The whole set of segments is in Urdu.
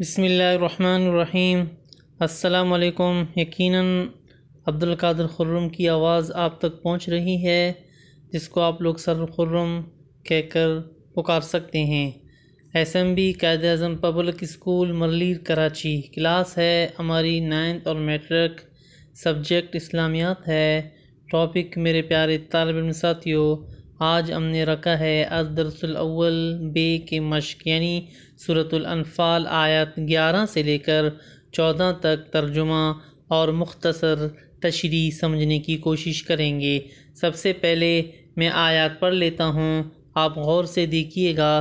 بسم اللہ الرحمن الرحیم السلام علیکم یقیناً عبد القادر کی آواز آپ تک پہنچ رہی ہے جس کو آپ لوگ سر خرم کہہ کر پکار سکتے ہیں S M B Quaid Azam public school مرلیر کراچی کلاس ہے ہماری نائنتھ اور میٹرک سبجیکٹ اسلامیات ہے ٹاپک میرے پیارے طالب علم ساتھیوں آج ہم نے رکھا ہے از الاول بے کے یعنی صورت الانفال آیت گیارہ سے لے کر چودہ تک ترجمہ اور مختصر تشریح سمجھنے کی کوشش کریں گے سب سے پہلے میں آیات پڑھ لیتا ہوں آپ غور سے دیکھیے گا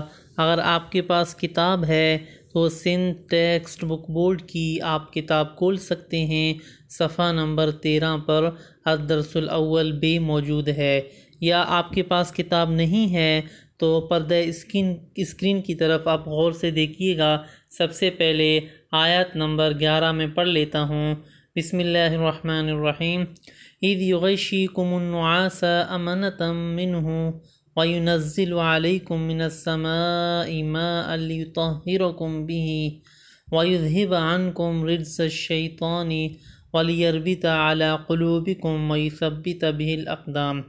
اگر آپ کے پاس کتاب ہے تو سندھ ٹیکسٹ بک بورڈ کی آپ کتاب کھول سکتے ہیں صفحہ نمبر تیرہ پر از الاول بے موجود ہے یا آپ کے پاس کتاب نہیں ہے تو پردہ اسکرین اسکرین کی طرف آپ غور سے دیکھیے گا سب سے پہلے آیت نمبر گیارہ میں پڑھ لیتا ہوں بسم اللہ عید یغشی کو منعث امنۃ وََ نز العلِّمنسم امہ علی توہر كمبی ویوظہب عن كم رد شی تونی ولی عربی طاعلیٰ قلوب كم ویسب الاقدام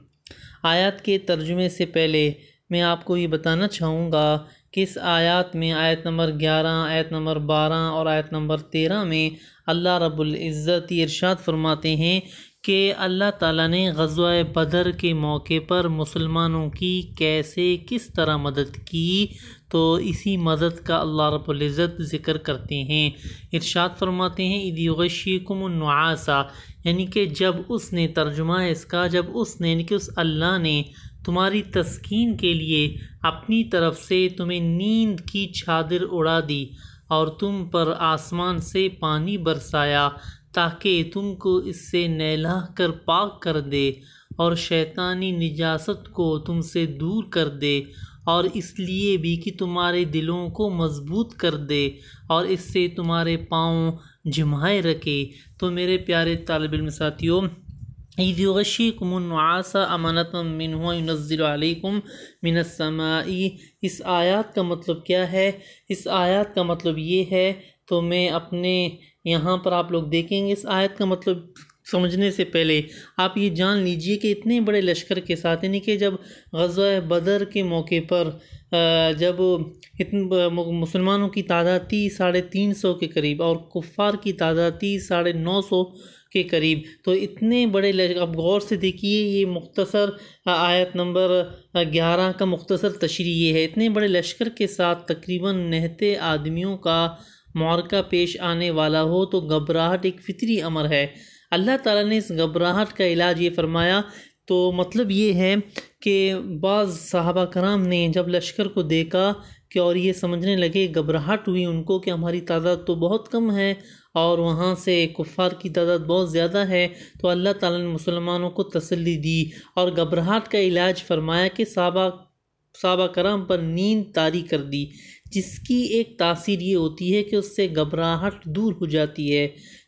آیات کے ترجمے سے پہلے میں آپ کو یہ بتانا چاہوں گا کس آیات میں آیت نمبر گیارہ آیت نمبر بارہ اور آیت نمبر تیرہ میں اللہ رب العزت ارشاد فرماتے ہیں کہ اللہ تعالیٰ نے غزوہ بدر کے موقع پر مسلمانوں کی کیسے کس طرح مدد کی تو اسی مدد کا اللہ رب العزت ذکر کرتے ہیں ارشاد فرماتے ہیں عیدیغشی کو منعثہ یعنی کہ جب اس نے ترجمہ ہے اس کا جب اس نے یعنی کہ اس اللہ نے تمہاری تسکین کے لیے اپنی طرف سے تمہیں نیند کی چادر اڑا دی اور تم پر آسمان سے پانی برسایا تاکہ تم کو اس سے نہلا کر پاک کر دے اور شیطانی نجاست کو تم سے دور کر دے اور اس لیے بھی کہ تمہارے دلوں کو مضبوط کر دے اور اس سے تمہارے پاؤں جمائے رکھے تو میرے پیارے طالب علم ساتھیوں عیدشی علیکم امانت السماء اس آیات کا مطلب کیا ہے اس آیات کا مطلب یہ ہے تو میں اپنے یہاں پر آپ لوگ دیکھیں گے اس آیت کا مطلب سمجھنے سے پہلے آپ یہ جان لیجئے کہ اتنے بڑے لشکر کے ساتھ یعنی کہ جب غزوہ بدر کے موقع پر جب مسلمانوں کی تعداد تھی ساڑھے تین سو کے قریب اور کفار کی تعداد تھی ساڑھے نو سو کے قریب تو اتنے بڑے اب غور سے دیکھیے یہ مختصر آیت نمبر گیارہ کا مختصر تشریح یہ ہے اتنے بڑے لشکر کے ساتھ تقریباً نہتے آدمیوں کا معرکہ پیش آنے والا ہو تو گھبراہٹ ایک فطری امر ہے اللہ تعالیٰ نے اس گھبراہٹ کا علاج یہ فرمایا تو مطلب یہ ہے کہ بعض صحابہ کرام نے جب لشکر کو دیکھا کہ اور یہ سمجھنے لگے گھبراہٹ ہوئی ان کو کہ ہماری تعداد تو بہت کم ہے اور وہاں سے کفار کی تعداد بہت زیادہ ہے تو اللہ تعالیٰ نے مسلمانوں کو تسلی دی اور گھبراہٹ کا علاج فرمایا کہ صحابہ صحابہ کرام پر نیند تاری کر دی جس کی ایک تاثیر یہ ہوتی ہے کہ اس سے گھبراہٹ دور ہو جاتی ہے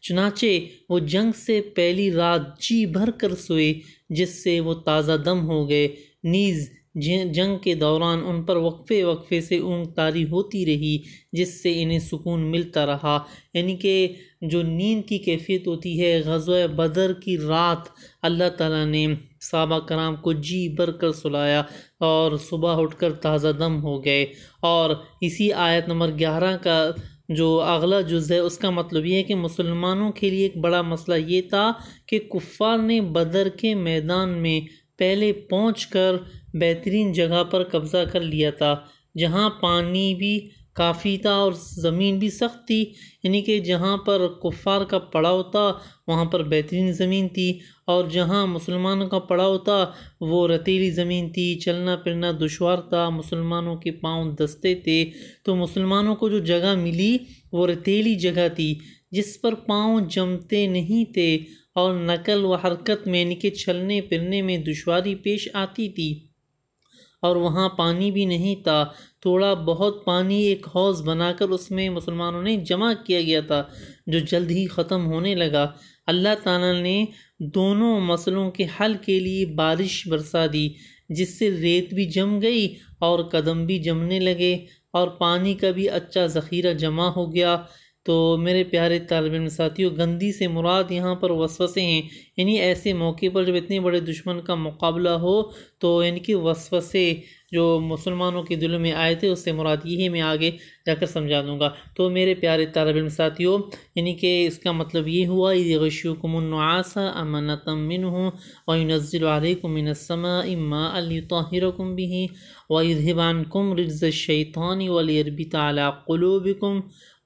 چنانچہ وہ جنگ سے پہلی رات جی بھر کر سوئے جس سے وہ تازہ دم ہو گئے نیز جنگ کے دوران ان پر وقفے وقفے سے اونگ تاری ہوتی رہی جس سے انہیں سکون ملتا رہا یعنی کہ جو نیند کی کیفیت ہوتی ہے غزوہ بدر کی رات اللہ تعالیٰ نے صحابہ کرام کو جی بھر کر سلایا اور صبح اٹھ کر تازہ دم ہو گئے اور اسی آیت نمبر گیارہ کا جو اگلا جز ہے اس کا مطلب یہ ہے کہ مسلمانوں کے لیے ایک بڑا مسئلہ یہ تھا کہ کفار نے بدر کے میدان میں پہلے پہنچ کر بہترین جگہ پر قبضہ کر لیا تھا جہاں پانی بھی کافی تھا اور زمین بھی سخت تھی یعنی کہ جہاں پر کفار کا پڑاؤ تھا وہاں پر بہترین زمین تھی اور جہاں مسلمانوں کا پڑاؤ تھا وہ رتیلی زمین تھی چلنا پھرنا دشوار تھا مسلمانوں کے پاؤں دستے تھے تو مسلمانوں کو جو جگہ ملی وہ رتیلی جگہ تھی جس پر پاؤں جمتے نہیں تھے اور نقل و حرکت میں نکے چھلنے پھرنے میں دشواری پیش آتی تھی اور وہاں پانی بھی نہیں تھا تھوڑا بہت پانی ایک حوض بنا کر اس میں مسلمانوں نے جمع کیا گیا تھا جو جلد ہی ختم ہونے لگا اللہ تعالیٰ نے دونوں مسئلوں کے حل کے لیے بارش برسا دی جس سے ریت بھی جم گئی اور قدم بھی جمنے لگے اور پانی کا بھی اچھا ذخیرہ جمع ہو گیا تو میرے پیارے طالب علم ساتھیوں گندی سے مراد یہاں پر وسوسے ہیں یعنی ایسے موقع پر جب اتنے بڑے دشمن کا مقابلہ ہو تو ان کے وسوسے جو مسلمانوں کے دلوں میں آئے تھے اس سے مراد یہی میں آگے جا کر سمجھا دوں گا تو میرے پیارے طالب علم ساتھیوں یعنی کہ اس کا مطلب یہ ہوا عید غشی کم النع امنۃن ہوں وعین العلّم منصمہ اماں علی طحر قمبِ وََ دھبان قم رض شعی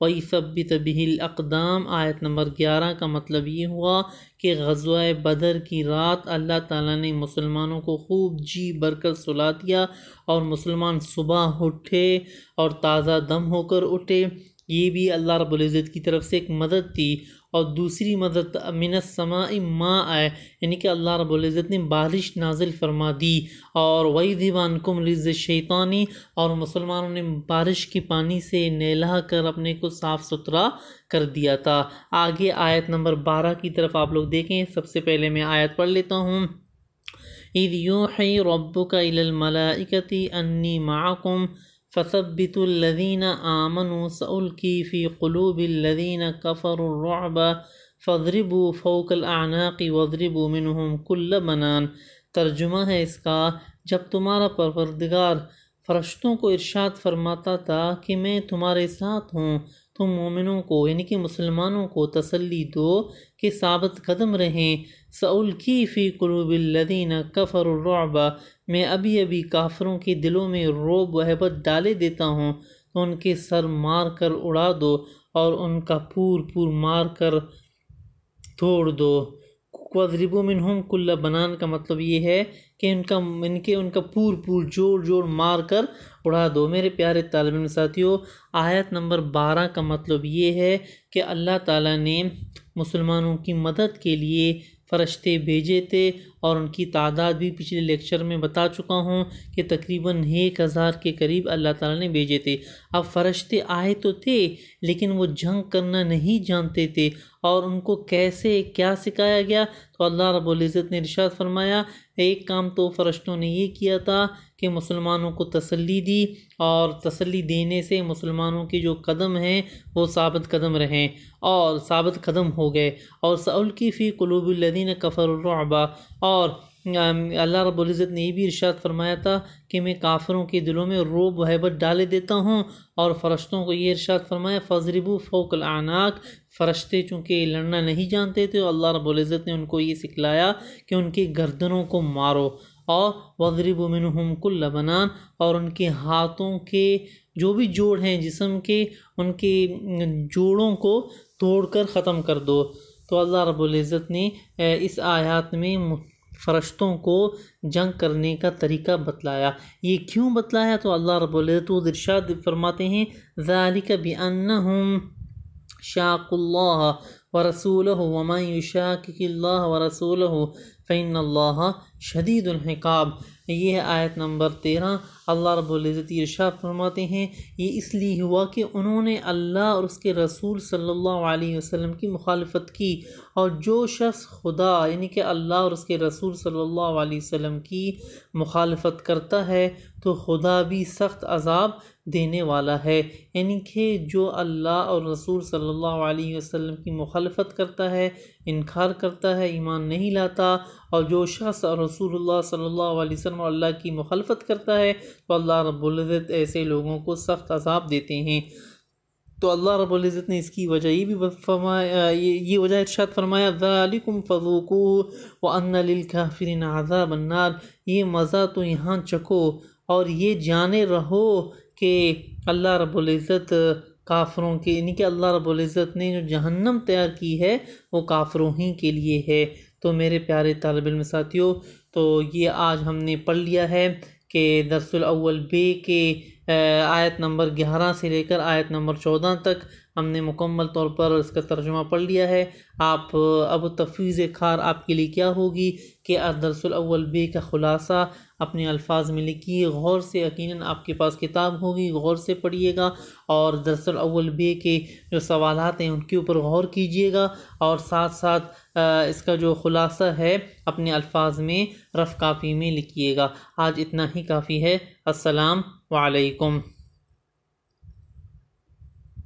وہی سب الْأَقْدَامِ طبی الاقدام آیت نمبر گیارہ کا مطلب یہ ہوا کہ غزوہ بدر کی رات اللہ تعالیٰ نے مسلمانوں کو خوب جی بھر کر سلا دیا اور مسلمان صبح اٹھے اور تازہ دم ہو کر اٹھے یہ بھی اللہ رب العزت کی طرف سے ایک مدد تھی اور دوسری مدد من السماء ماں آئے یعنی کہ اللہ رب العزت نے بارش نازل فرما دی اور وہی دیوان کم لز اور مسلمانوں نے بارش کی پانی سے نہلا کر اپنے کو صاف ستھرا کر دیا تھا آگے آیت نمبر بارہ کی طرف آپ لوگ دیکھیں سب سے پہلے میں آیت پڑھ لیتا ہوں عید يُوحِي رَبُّكَ إِلَى الْمَلَائِكَةِ أَنِّي انی فصب الذين آمنوا سألقي في قلوب الذين كفروا الرعب فاضربوا فوق الاعناق واضربوا منهم كل بنان ترجمہ ہے اس کا جب تمہارا پروردگار فرشتوں کو ارشاد فرماتا تھا کہ میں تمہارے ساتھ ہوں تم مومنوں کو یعنی کہ مسلمانوں کو تسلی دو کہ ثابت قدم رہیں سعول کی فی قلوب الدین کفر الرعب میں ابھی ابھی کافروں کے دلوں میں روب وحبت ڈالے دیتا ہوں تو ان کے سر مار کر اڑا دو اور ان کا پور پور مار کر توڑ دو قدرب اذرب و منگ بنان کا مطلب یہ ہے کہ ان کا ان کے ان کا پور پور جوڑ جوڑ مار کر اڑا دو میرے پیارے طالب علم ساتھیوں آیت نمبر بارہ کا مطلب یہ ہے کہ اللہ تعالیٰ نے مسلمانوں کی مدد کے لیے فرشتے بھیجے تھے اور ان کی تعداد بھی پچھلے لیکچر میں بتا چکا ہوں کہ تقریباً ایک ہزار کے قریب اللہ تعالیٰ نے بھیجے تھے اب فرشتے آئے تو تھے لیکن وہ جھنگ کرنا نہیں جانتے تھے اور ان کو کیسے کیا سکھایا گیا تو اللہ رب العزت نے رشاد فرمایا ایک کام تو فرشتوں نے یہ کیا تھا کہ مسلمانوں کو تسلی دی اور تسلی دینے سے مسلمانوں کے جو قدم ہیں وہ ثابت قدم رہیں اور ثابت قدم ہو گئے اور سعل کی فی قلوب الدین کفر الرعبا اور اللہ رب العزت نے یہ بھی ارشاد فرمایا تھا کہ میں کافروں کے دلوں میں و حیبت ڈالے دیتا ہوں اور فرشتوں کو یہ ارشاد فرمایا فضرب فوق العناق فرشتے چونکہ لڑنا نہیں جانتے تھے اللہ رب العزت نے ان کو یہ سکھلایا کہ ان کی گردنوں کو مارو اور وزر منہم کل بنان اور ان کے ہاتھوں کے جو بھی جوڑ ہیں جسم کے ان کے جوڑوں کو توڑ کر ختم کر دو تو اللہ رب العزت نے اس آیات میں فرشتوں کو جنگ کرنے کا طریقہ بتلایا یہ کیوں بتلایا تو اللہ رب العزت وہ درشاد فرماتے ہیں ذالک کب شاق اللہ ورسوله ومن يشاكك الله ورسوله فإن الله شدید الحقاب یہ آیت نمبر تیرہ اللہ رب العزت ارشاد فرماتے ہیں یہ اس لیے ہوا کہ انہوں نے اللہ اور اس کے رسول صلی اللہ علیہ وسلم کی مخالفت کی اور جو شخص خدا یعنی کہ اللہ اور اس کے رسول صلی اللہ علیہ وسلم کی مخالفت کرتا ہے تو خدا بھی سخت عذاب دینے والا ہے یعنی کہ جو اللہ اور رسول صلی اللہ علیہ وسلم کی مخالفت کرتا ہے انکار کرتا ہے ایمان نہیں لاتا اور جو شخص اور رسول اللہ صلی اللہ علیہ وسلم اور اللہ کی مخالفت کرتا ہے تو اللہ رب العزت ایسے لوگوں کو سخت عذاب دیتے ہیں تو اللہ رب العزت نے اس کی وجہ یہ بھی فرمایا یہ وجہ ارشاد فرمایا فضوقو وان ان عذاب النار یہ مزہ تو یہاں چکھو اور یہ جانے رہو کہ اللہ رب العزت کافروں کے یعنی کہ اللہ رب العزت نے جو جہنم تیار کی ہے وہ کافروں ہی کے لیے ہے تو میرے پیارے طالب علم ساتھیوں تو یہ آج ہم نے پڑھ لیا ہے کہ درس الاول بے کے آیت نمبر گیارہ سے لے کر آیت نمبر چودہ تک ہم نے مکمل طور پر اس کا ترجمہ پڑھ لیا ہے آپ اب تفویض کار آپ کے لیے کیا ہوگی کہ درس الاول بے کا خلاصہ اپنے الفاظ میں لکھیے غور سے یقیناً آپ کے پاس کتاب ہوگی غور سے پڑھیے گا اور دراصل بے کے جو سوالات ہیں ان کے اوپر غور کیجیے گا اور ساتھ ساتھ اس کا جو خلاصہ ہے اپنے الفاظ میں رف کافی میں لکھیے گا آج اتنا ہی کافی ہے السلام علیکم